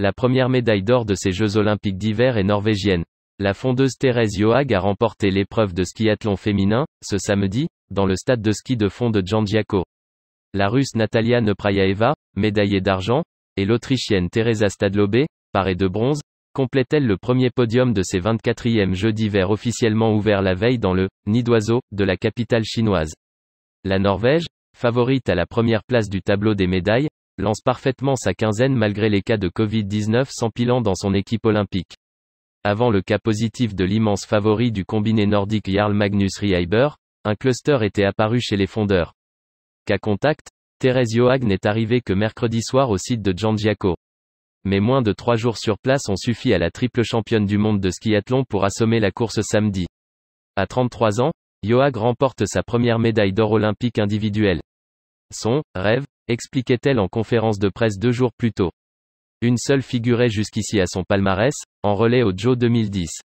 La première médaille d'or de ces Jeux olympiques d'hiver est norvégienne. La fondeuse Thérèse Johaug a remporté l'épreuve de skiathlon féminin, ce samedi, dans le stade de ski de fond de Jandiako. La russe Natalia Neprayaeva, médaillée d'argent, et l'autrichienne Teresa Stadlobé, parée de bronze, complètent-elles le premier podium de ces 24e Jeux d'hiver officiellement ouverts la veille dans le nid d'oiseau de la capitale chinoise. La Norvège, favorite à la première place du tableau des médailles, lance parfaitement sa quinzaine malgré les cas de Covid-19 s'empilant dans son équipe olympique. Avant le cas positif de l'immense favori du combiné nordique Jarl Magnus Rieber, un cluster était apparu chez les fondeurs. Cas contact, Thérèse Joag n'est arrivée que mercredi soir au site de Giangiaco. Mais moins de trois jours sur place ont suffi à la triple championne du monde de skiathlon pour assommer la course samedi. À 33 ans, Joag remporte sa première médaille d'or olympique individuelle. Son rêve, expliquait-elle en conférence de presse deux jours plus tôt. Une seule figurait jusqu'ici à son palmarès, en relais au Joe 2010.